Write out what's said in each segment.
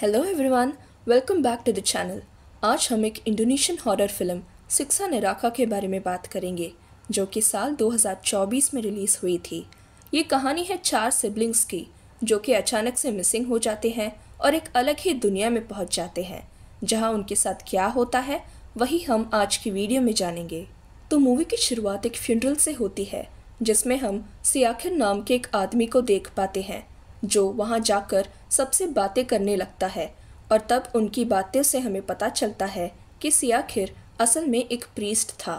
hello everyone welcome back to the channel आज हम एक Indonesian horror film Siksa Neraka के बारे में बात करेंगे जो कि साल 2024 में रिलीज़ हुई थी ये कहानी है चार सिबलिंग्स की जो कि अचानक से मिसिंग हो जाते हैं और एक अलग ही दुनिया में पहुंच जाते हैं जहां उनके साथ क्या होता है वही हम आज की वीडियो में जानेंगे तो मूवी की शुरुआत एक फ्यूनरल से होती है जिसमें हम सियाखिर नाम के एक आदमी को देख पाते हैं जो वहाँ जाकर सबसे बातें करने लगता है और तब उनकी बातें से हमें पता चलता है कि सियाखिर असल में एक प्रीस्ट था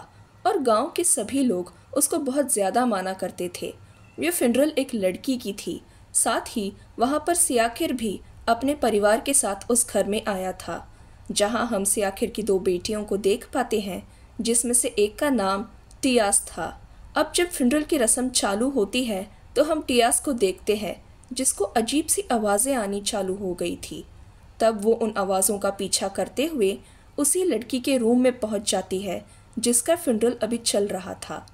और गांव के सभी लोग उसको बहुत ज़्यादा माना करते थे ये फिनरल एक लड़की की थी साथ ही वहाँ पर सियाखिर भी अपने परिवार के साथ उस घर में आया था जहाँ हम सियाखिर की दो बेटियों को देख पाते हैं जिसमें से एक का नाम टियास था अब जब फिनरल की रस्म चालू होती है तो हम टियास को देखते हैं जिसको अजीब सी आवाज़ें आनी चालू हो गई थी तब वो उन आवाज़ों का पीछा करते हुए उसी लड़की के रूम में पहुंच जाती है जिसका फिंडल अभी चल रहा था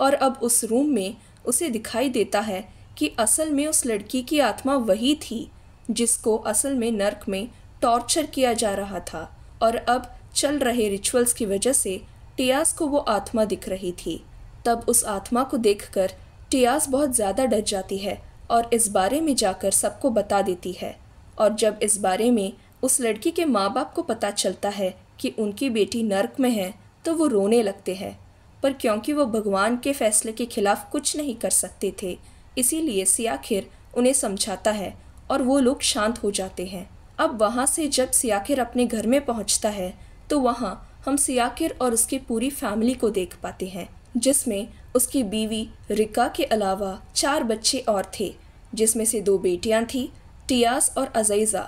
और अब उस रूम में उसे दिखाई देता है कि असल में उस लड़की की आत्मा वही थी जिसको असल में नर्क में टॉर्चर किया जा रहा था और अब चल रहे रिचुअल्स की वजह से टियास को वो आत्मा दिख रही थी तब उस आत्मा को देखकर टियास बहुत ज़्यादा डर जाती है और इस बारे में जाकर सबको बता देती है और जब इस बारे में उस लड़की के माँ बाप को पता चलता है कि उनकी बेटी नर्क में है तो वो रोने लगते हैं पर क्योंकि वो भगवान के फैसले के खिलाफ कुछ नहीं कर सकते थे इसीलिए सियाखिर उन्हें समझाता है और वो लोग शांत हो जाते हैं अब वहाँ से जब सियाखिर अपने घर में पहुँचता है तो वहाँ हम सियाखिर और उसकी पूरी फैमिली को देख पाते हैं जिसमें उसकी बीवी रिका के अलावा चार बच्चे और थे जिसमें से दो बेटियां थीं टियास और अजैज़ा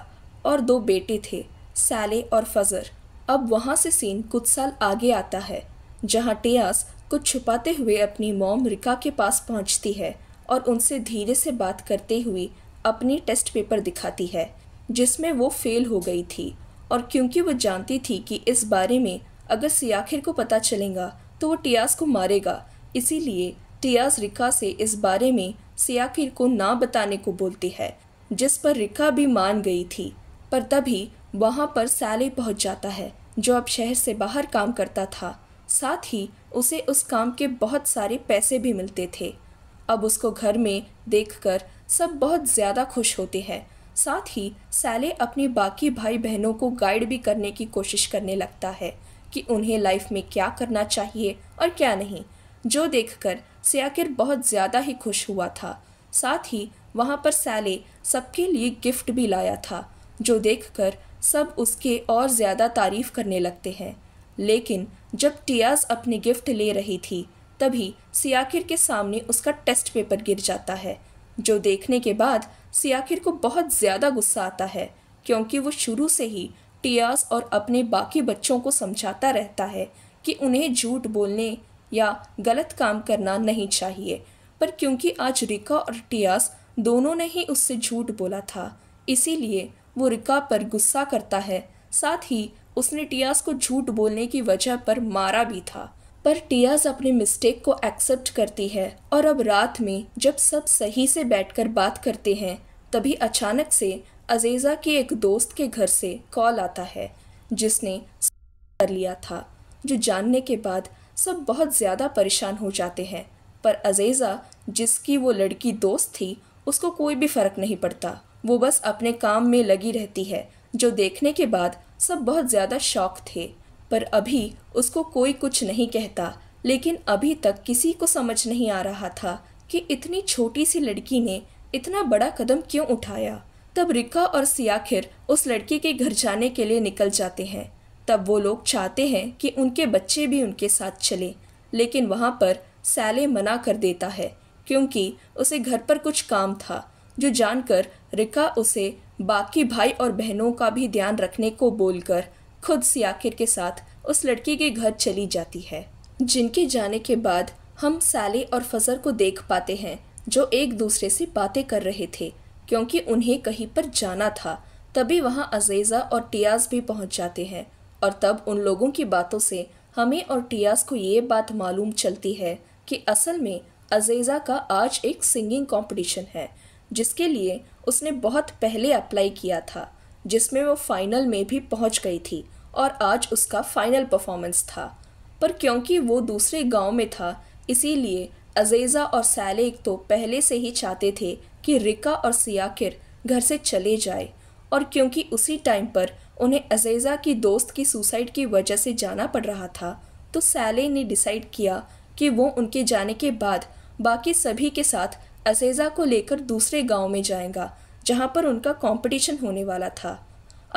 और दो बेटे थे साले और फजर अब वहाँ से सीन कुछ साल आगे आता है जहाँ टियास कुछ छुपाते हुए अपनी मॉम रिका के पास पहुँचती है और उनसे धीरे से बात करते हुए अपनी टेस्ट पेपर दिखाती है जिसमें वो फेल हो गई थी और क्योंकि वो जानती थी कि इस बारे में अगर सियाखिर को पता चलेगा तो वो टियास को मारेगा इसीलिए टियाज रिका से इस बारे में सियाकिर को ना बताने को बोलती है जिस पर रिका भी मान गई थी पर तभी वहाँ पर सैले पहुँच जाता है जो अब शहर से बाहर काम करता था साथ ही उसे उस काम के बहुत सारे पैसे भी मिलते थे अब उसको घर में देखकर सब बहुत ज़्यादा खुश होते हैं साथ ही सैले अपने बाकी भाई बहनों को गाइड भी करने की कोशिश करने लगता है कि उन्हें लाइफ में क्या करना चाहिए और क्या नहीं जो देखकर सियाकिर बहुत ज़्यादा ही खुश हुआ था साथ ही वहाँ पर सैले सबके लिए गिफ्ट भी लाया था जो देखकर सब उसके और ज़्यादा तारीफ करने लगते हैं लेकिन जब टियास अपने गिफ्ट ले रही थी तभी सियाकिर के सामने उसका टेस्ट पेपर गिर जाता है जो देखने के बाद सियाकिर को बहुत ज़्यादा गुस्सा आता है क्योंकि वो शुरू से ही टियास और अपने बाकी बच्चों को समझाता रहता है कि उन्हें झूठ बोलने या गलत काम करना नहीं चाहिए पर क्योंकि आज रिका और टियास दोनों ने ही उससे झूठ बोला था इसीलिए वो रिका पर गुस्सा करता है साथ ही उसने टियास को झूठ बोलने की वजह पर मारा भी था पर टियास अपने मिस्टेक को एक्सेप्ट करती है और अब रात में जब सब सही से बैठकर बात करते हैं तभी अचानक से अजेजा के एक दोस्त के घर से कॉल आता है जिसने कर लिया था जो जानने के बाद सब बहुत ज़्यादा परेशान हो जाते हैं पर अजीज़ा जिसकी वो लड़की दोस्त थी उसको कोई भी फ़र्क नहीं पड़ता वो बस अपने काम में लगी रहती है जो देखने के बाद सब बहुत ज़्यादा शौक थे पर अभी उसको कोई कुछ नहीं कहता लेकिन अभी तक किसी को समझ नहीं आ रहा था कि इतनी छोटी सी लड़की ने इतना बड़ा कदम क्यों उठाया तब रिका और सियाखिर उस लड़की के घर जाने के लिए निकल जाते हैं तब वो लोग चाहते हैं कि उनके बच्चे भी उनके साथ चलें लेकिन वहाँ पर सैले मना कर देता है क्योंकि उसे घर पर कुछ काम था जो जानकर रिका उसे बाकी भाई और बहनों का भी ध्यान रखने को बोलकर खुद सियाकिर के साथ उस लड़की के घर चली जाती है जिनके जाने के बाद हम सैले और फजर को देख पाते हैं जो एक दूसरे से बातें कर रहे थे क्योंकि उन्हें कहीं पर जाना था तभी वहाँ अजेजा और टियाज भी पहुँच जाते हैं और तब उन लोगों की बातों से हमें और टियास को ये बात मालूम चलती है कि असल में अजेज़ा का आज एक सिंगिंग कंपटीशन है जिसके लिए उसने बहुत पहले अप्लाई किया था जिसमें वो फाइनल में भी पहुंच गई थी और आज उसका फाइनल परफॉर्मेंस था पर क्योंकि वो दूसरे गांव में था इसीलिए अजेज़ा और सैलेक तो पहले से ही चाहते थे कि रिका और सियाकिर घर से चले जाए और क्योंकि उसी टाइम पर उन्हें अजेजा की दोस्त की सुसाइड की वजह से जाना पड़ रहा था तो सैले ने डिसाइड किया कि वो उनके जाने के बाद बाकी सभी के साथ अजेजा को लेकर दूसरे गांव में जाएगा जहां पर उनका कंपटीशन होने वाला था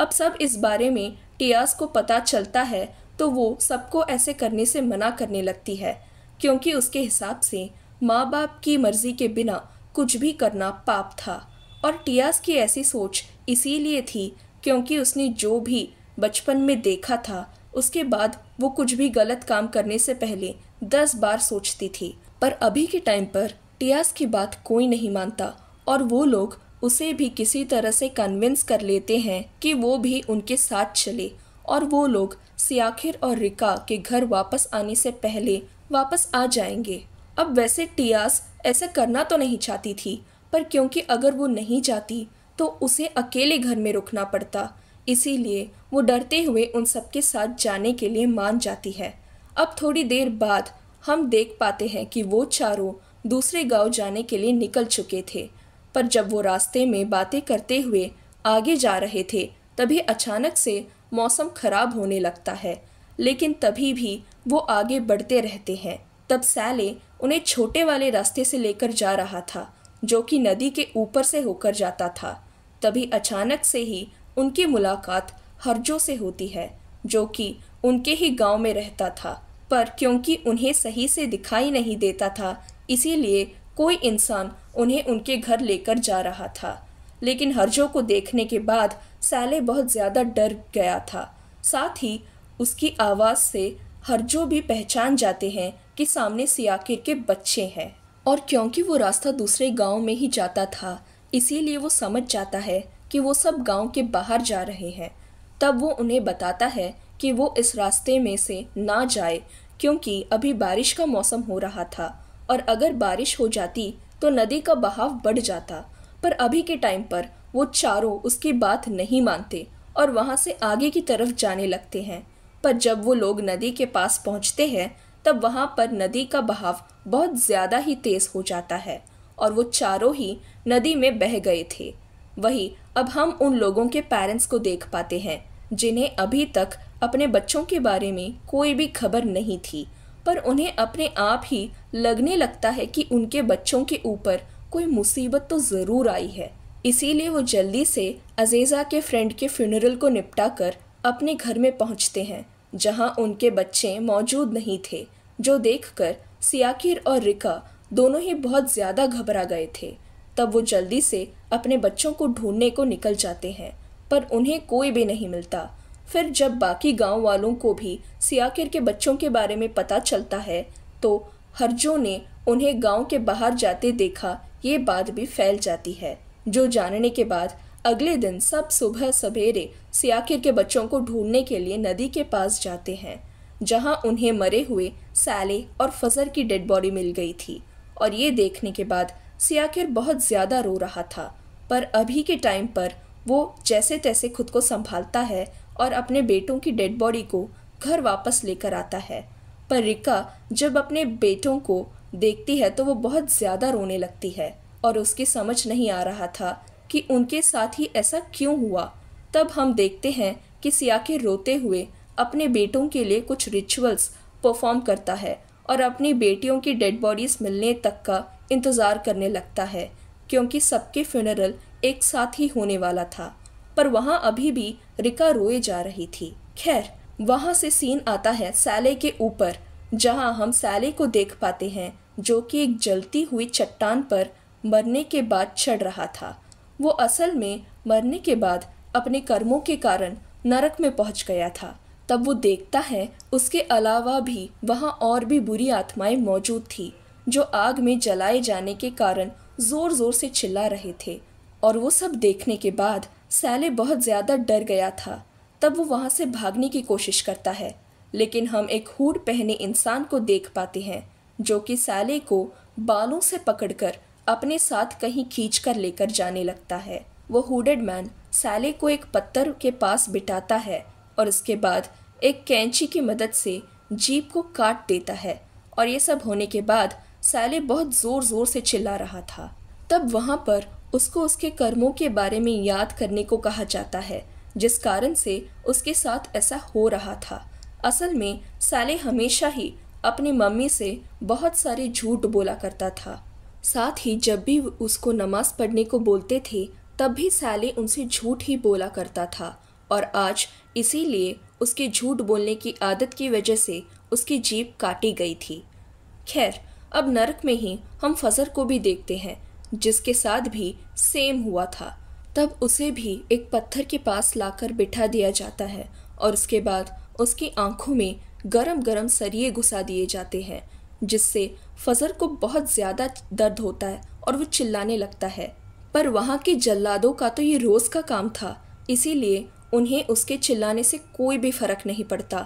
अब सब इस बारे में टियास को पता चलता है तो वो सबको ऐसे करने से मना करने लगती है क्योंकि उसके हिसाब से माँ बाप की मर्जी के बिना कुछ भी करना पाप था और टियास की ऐसी सोच इसीलिए थी क्योंकि उसने जो भी बचपन में देखा था उसके बाद वो कुछ भी गलत काम करने से पहले दस बार सोचती थी पर अभी के टाइम पर टियास की बात कोई नहीं मानता और वो लोग उसे भी किसी तरह से कन्विंस कर लेते हैं कि वो भी उनके साथ चले और वो लोग सियाखिर और रिका के घर वापस आने से पहले वापस आ जाएंगे अब वैसे टियास ऐसा करना तो नहीं चाहती थी पर क्योंकि अगर वो नहीं जाती तो उसे अकेले घर में रुकना पड़ता इसीलिए वो डरते हुए उन सबके साथ जाने के लिए मान जाती है अब थोड़ी देर बाद हम देख पाते हैं कि वो चारों दूसरे गांव जाने के लिए निकल चुके थे पर जब वो रास्ते में बातें करते हुए आगे जा रहे थे तभी अचानक से मौसम खराब होने लगता है लेकिन तभी भी वो आगे बढ़ते रहते हैं तब सैले उन्हें छोटे वाले रास्ते से लेकर जा रहा था जो कि नदी के ऊपर से होकर जाता था तभी अचानक से ही उनकी मुलाकात हरजो से होती है जो कि उनके ही गांव में रहता था पर क्योंकि उन्हें सही से दिखाई नहीं देता था इसीलिए कोई इंसान उन्हें उनके घर लेकर जा रहा था लेकिन हरजो को देखने के बाद सैले बहुत ज़्यादा डर गया था साथ ही उसकी आवाज़ से हरजो भी पहचान जाते हैं कि सामने सियाके के बच्चे हैं और क्योंकि वो रास्ता दूसरे गांव में ही जाता था इसीलिए वो समझ जाता है कि वो सब गांव के बाहर जा रहे हैं तब वो उन्हें बताता है कि वो इस रास्ते में से ना जाए क्योंकि अभी बारिश का मौसम हो रहा था और अगर बारिश हो जाती तो नदी का बहाव बढ़ जाता पर अभी के टाइम पर वो चारों उसकी बात नहीं मानते और वहाँ से आगे की तरफ जाने लगते हैं पर जब वो लोग नदी के पास पहुँचते हैं तब वहाँ पर नदी का बहाव बहुत ज़्यादा ही तेज़ हो जाता है और वो चारों ही नदी में बह गए थे वही अब हम उन लोगों के पेरेंट्स को देख पाते हैं जिन्हें अभी तक अपने बच्चों के बारे में कोई भी खबर नहीं थी पर उन्हें अपने आप ही लगने लगता है कि उनके बच्चों के ऊपर कोई मुसीबत तो ज़रूर आई है इसीलिए वो जल्दी से अजेज़ा के फ्रेंड के फ्यूनरल को निपटा कर अपने घर में पहुंचते हैं जहां उनके बच्चे मौजूद नहीं थे जो देखकर सियाकिर और रिका दोनों ही बहुत ज़्यादा घबरा गए थे तब वो जल्दी से अपने बच्चों को ढूंढने को निकल जाते हैं पर उन्हें कोई भी नहीं मिलता फिर जब बाकी गांव वालों को भी सियाकिर के बच्चों के बारे में पता चलता है तो हरजो ने उन्हें गांव के बाहर जाते देखा ये बात भी फैल जाती है जो जानने के बाद अगले दिन सब सुबह सवेरे सियाकिर के बच्चों को ढूंढने के लिए नदी के पास जाते हैं जहां उन्हें मरे हुए सैले और फजर की डेड बॉडी मिल गई थी और ये देखने के बाद सियाकिर बहुत ज़्यादा रो रहा था पर अभी के टाइम पर वो जैसे तैसे खुद को संभालता है और अपने बेटों की डेड बॉडी को घर वापस लेकर आता है पर रिका जब अपने बेटों को देखती है तो वो बहुत ज़्यादा रोने लगती है और उसकी समझ नहीं आ रहा था कि उनके साथ ही ऐसा क्यों हुआ तब हम देखते हैं कि सियाके रोते हुए अपने बेटों के लिए कुछ रिचुअल्स परफॉर्म करता है और अपनी बेटियों की डेड बॉडीज़ मिलने तक का इंतज़ार करने लगता है क्योंकि सबके फ्यूनरल एक साथ ही होने वाला था पर वहाँ अभी भी रिका रोए जा रही थी खैर वहाँ से सीन आता है सैले के ऊपर जहाँ हम सैले को देख पाते हैं जो कि एक जलती हुई चट्टान पर मरने के बाद चढ़ रहा था वो असल में मरने के बाद अपने कर्मों के कारण नरक में पहुंच गया था तब वो देखता है उसके अलावा भी वहाँ और भी बुरी आत्माएं मौजूद थी जो आग में जलाए जाने के कारण ज़ोर ज़ोर से चिल्ला रहे थे और वो सब देखने के बाद सैले बहुत ज़्यादा डर गया था तब वो वहाँ से भागने की कोशिश करता है लेकिन हम एक हुड पहने इंसान को देख पाते हैं जो कि सैले को बालों से पकड़कर अपने साथ कहीं खींच कर लेकर जाने लगता है वो हुडेड मैन सैले को एक पत्थर के पास बिठाता है और उसके बाद एक कैंची की मदद से जीप को काट देता है और ये सब होने के बाद सैले बहुत ज़ोर ज़ोर से चिल्ला रहा था तब वहाँ पर उसको उसके कर्मों के बारे में याद करने को कहा जाता है जिस कारण से उसके साथ ऐसा हो रहा था असल में सैले हमेशा ही अपनी मम्मी से बहुत सारे झूठ बोला करता था साथ ही जब भी उसको नमाज पढ़ने को बोलते थे तब भी सैले उनसे झूठ ही बोला करता था और आज इसीलिए उसके झूठ बोलने की आदत की वजह से उसकी जीप काटी गई थी खैर अब नरक में ही हम फजर को भी देखते हैं जिसके साथ भी सेम हुआ था तब उसे भी एक पत्थर के पास लाकर बिठा दिया जाता है और उसके बाद उसकी आंखों में गरम गरम सरिये घुसा दिए जाते हैं जिससे फजर को बहुत ज़्यादा दर्द होता है और वो चिल्लाने लगता है पर वहाँ के जल्लादों का तो ये रोज़ का काम था इसीलिए उन्हें उसके चिल्लाने से कोई भी फर्क नहीं पड़ता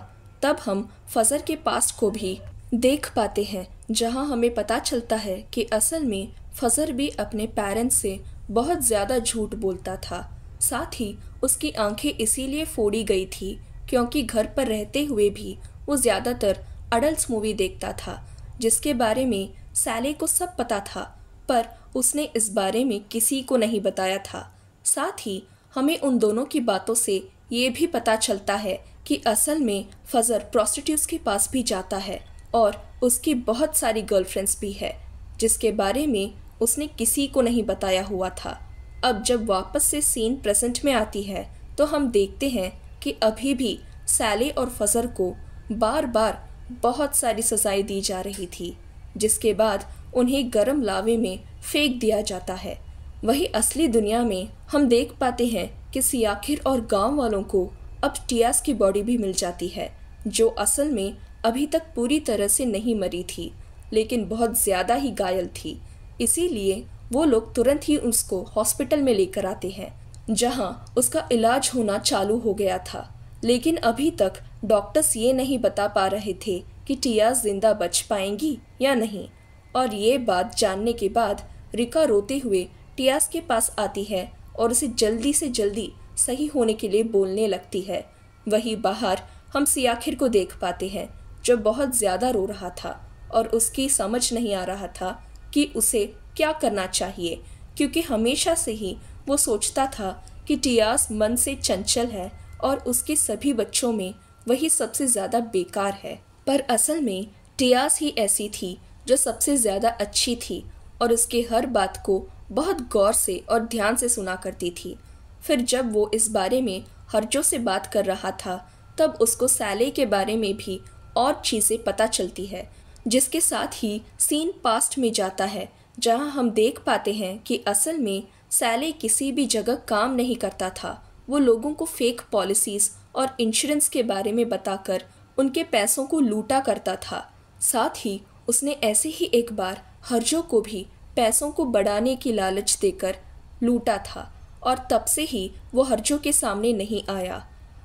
तब हम फजर के पास को भी देख पाते हैं जहां हमें पता चलता है कि असल में फजर भी अपने पेरेंट्स से बहुत ज़्यादा झूठ बोलता था साथ ही उसकी आंखें इसीलिए फोड़ी गई थी क्योंकि घर पर रहते हुए भी वो ज़्यादातर अडल्ट मूवी देखता था जिसके बारे में सैले को सब पता था पर उसने इस बारे में किसी को नहीं बताया था साथ ही हमें उन दोनों की बातों से ये भी पता चलता है कि असल में फजर प्रोस्टिट्यूट्स के पास भी जाता है और उसकी बहुत सारी गर्लफ्रेंड्स भी है जिसके बारे में उसने किसी को नहीं बताया हुआ था अब जब वापस से सीन प्रेजेंट में आती है तो हम देखते हैं कि अभी भी सैले और फजर को बार बार बहुत सारी सजाएं दी जा रही थी जिसके बाद उन्हें गर्म लावे में फेंक दिया जाता है वही असली दुनिया में हम देख पाते हैं कि सियाखिर और गांव वालों को अब टियास की बॉडी भी मिल जाती है जो असल में अभी तक पूरी तरह से नहीं मरी थी लेकिन बहुत ज़्यादा ही घायल थी इसीलिए वो लोग तुरंत ही उसको हॉस्पिटल में लेकर आते हैं जहां उसका इलाज होना चालू हो गया था लेकिन अभी तक डॉक्टर्स ये नहीं बता पा रहे थे कि टिया जिंदा बच पाएंगी या नहीं और ये बात जानने के बाद रिका रोते हुए टियास के पास आती है और उसे जल्दी से जल्दी सही होने के लिए बोलने लगती है वहीं बाहर हम सियाखिर को देख पाते हैं जो बहुत ज़्यादा रो रहा था और उसकी समझ नहीं आ रहा था कि उसे क्या करना चाहिए क्योंकि हमेशा से ही वो सोचता था कि टियास मन से चंचल है और उसके सभी बच्चों में वही सबसे ज़्यादा बेकार है पर असल में टियास ही ऐसी थी जो सबसे ज़्यादा अच्छी थी और उसके हर बात को बहुत गौर से और ध्यान से सुना करती थी फिर जब वो इस बारे में हर्जो से बात कर रहा था तब उसको सैले के बारे में भी और चीज़ें पता चलती है जिसके साथ ही सीन पास्ट में जाता है जहां हम देख पाते हैं कि असल में सैले किसी भी जगह काम नहीं करता था वो लोगों को फेक पॉलिसीज़ और इंश्योरेंस के बारे में बताकर उनके पैसों को लूटा करता था साथ ही उसने ऐसे ही एक बार हर्जो को भी पैसों को बढ़ाने की लालच देकर लूटा था और तब से ही वो हर्जो के सामने नहीं आया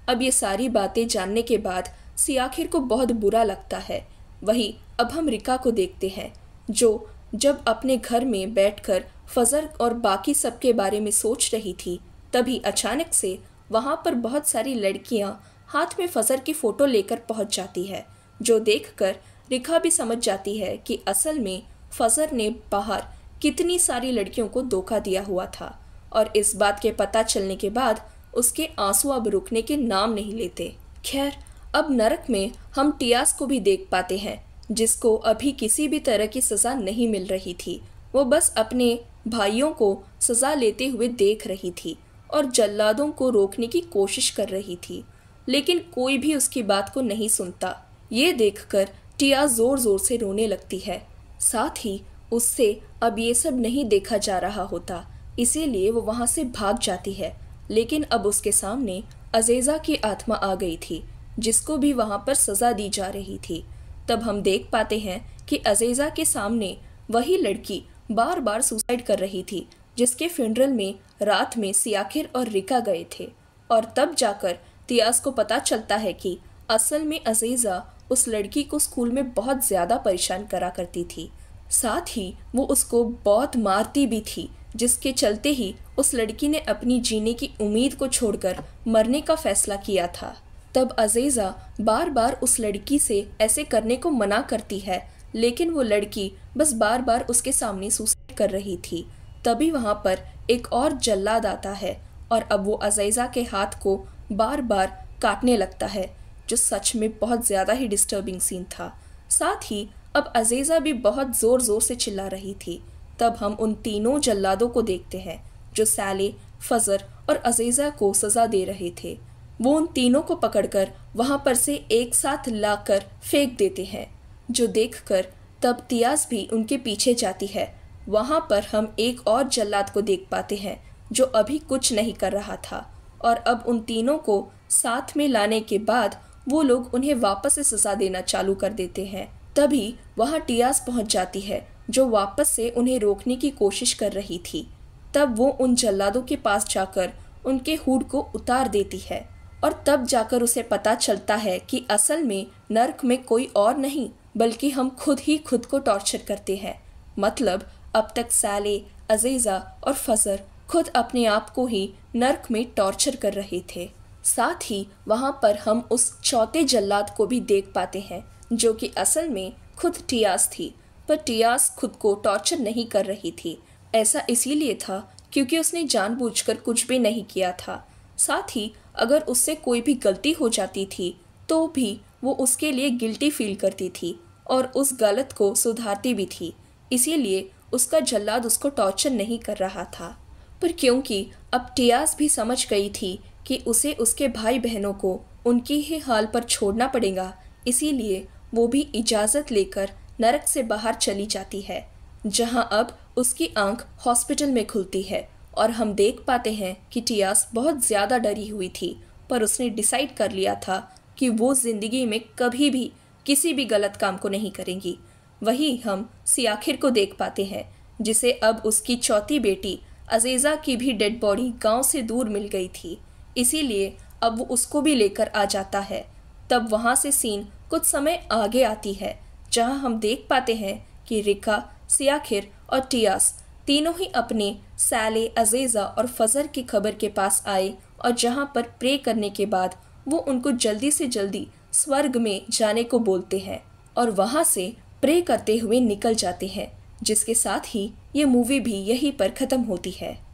अब ये सारी बातें जानने के बाद सियाखिर को बहुत बुरा लगता है वही अब हम रिका को देखते हैं जो जब अपने घर में बैठकर फजर और बाकी सब के बारे में सोच रही थी तभी अचानक से वहाँ पर बहुत सारी लड़कियाँ हाथ में फजर की फ़ोटो लेकर पहुँच जाती है जो देखकर रिखा भी समझ जाती है कि असल में फजर ने बाहर कितनी सारी लड़कियों को धोखा दिया हुआ था और इस बात के पता चलने के बाद उसके आंसू अब रुकने के नाम नहीं लेते खैर अब नरक में हम टियास को भी देख पाते हैं जिसको अभी किसी भी तरह की सज़ा नहीं मिल रही थी वो बस अपने भाइयों को सज़ा लेते हुए देख रही थी और जल्लादों को रोकने की कोशिश कर रही थी लेकिन कोई भी उसकी बात को नहीं सुनता ये देखकर टिया ज़ोर ज़ोर से रोने लगती है साथ ही उससे अब ये सब नहीं देखा जा रहा होता इसीलिए वो वहाँ से भाग जाती है लेकिन अब उसके सामने अजेज़ा की आत्मा आ गई थी जिसको भी वहाँ पर सज़ा दी जा रही थी तब हम देख पाते हैं कि अजीज़ा के सामने वही लड़की बार बार सुसाइड कर रही थी जिसके फ्यूनरल में रात में सियाखिर और रिका गए थे और तब जाकर तियास को पता चलता है कि असल में अजीज़ा उस लड़की को स्कूल में बहुत ज़्यादा परेशान करा करती थी साथ ही वो उसको बहुत मारती भी थी जिसके चलते ही उस लड़की ने अपनी जीने की उम्मीद को छोड़कर मरने का फैसला किया था तब अजीज़ा बार बार उस लड़की से ऐसे करने को मना करती है लेकिन वो लड़की बस बार बार उसके सामने सुसाइड कर रही थी तभी वहाँ पर एक और जल्लाद आता है और अब वो अजेजा के हाथ को बार बार काटने लगता है जो सच में बहुत ज़्यादा ही डिस्टर्बिंग सीन था साथ ही अब अजीज़ा भी बहुत ज़ोर ज़ोर से चिल्ला रही थी तब हम उन तीनों जल्लादों को देखते हैं जो सैले फजर और अजीज़ा को सज़ा दे रहे थे वो उन तीनों को पकड़कर वहां पर से एक साथ लाकर फेंक देते हैं जो देखकर तब तियास भी उनके पीछे जाती है वहां पर हम एक और जल्लाद को देख पाते हैं जो अभी कुछ नहीं कर रहा था और अब उन तीनों को साथ में लाने के बाद वो लोग उन्हें वापस से सजा देना चालू कर देते हैं तभी वहाँ टियास पहुँच जाती है जो वापस से उन्हें रोकने की कोशिश कर रही थी तब वो उन जल्लादों के पास जाकर उनके हुड को उतार देती है और तब जाकर उसे पता चलता है कि असल में नर्क में कोई और नहीं बल्कि हम खुद ही खुद को टॉर्चर करते हैं मतलब अब तक साले अजीज़ा और फजर खुद अपने आप को ही नर्क में टॉर्चर कर रहे थे साथ ही वहाँ पर हम उस चौथे जल्लाद को भी देख पाते हैं जो कि असल में खुद टियास थी पर टियास खुद को टॉर्चर नहीं कर रही थी ऐसा इसीलिए था क्योंकि उसने जानबूझकर कुछ भी नहीं किया था साथ ही अगर उससे कोई भी गलती हो जाती थी तो भी वो उसके लिए गिल्टी फील करती थी और उस गलत को सुधारती भी थी इसीलिए उसका जल्लाद उसको टॉर्चर नहीं कर रहा था पर क्योंकि अब टियास भी समझ गई थी कि उसे उसके भाई बहनों को उनकी ही हाल पर छोड़ना पड़ेगा इसीलिए वो भी इजाज़त लेकर नरक से बाहर चली जाती है जहां अब उसकी आंख हॉस्पिटल में खुलती है और हम देख पाते हैं कि टियास बहुत ज़्यादा डरी हुई थी पर उसने डिसाइड कर लिया था कि वो ज़िंदगी में कभी भी किसी भी गलत काम को नहीं करेंगी वही हम सियाखिर को देख पाते हैं जिसे अब उसकी चौथी बेटी अजीज़ा की भी डेड बॉडी गांव से दूर मिल गई थी इसीलिए अब वो उसको भी लेकर आ जाता है तब वहाँ से सीन कुछ समय आगे आती है जहाँ हम देख पाते हैं कि रिका सियाखिर और टियास तीनों ही अपने सैले अजीज़ा और फजर की खबर के पास आए और जहाँ पर प्रे करने के बाद वो उनको जल्दी से जल्दी स्वर्ग में जाने को बोलते हैं और वहाँ से प्रे करते हुए निकल जाते हैं जिसके साथ ही ये मूवी भी यहीं पर ख़त्म होती है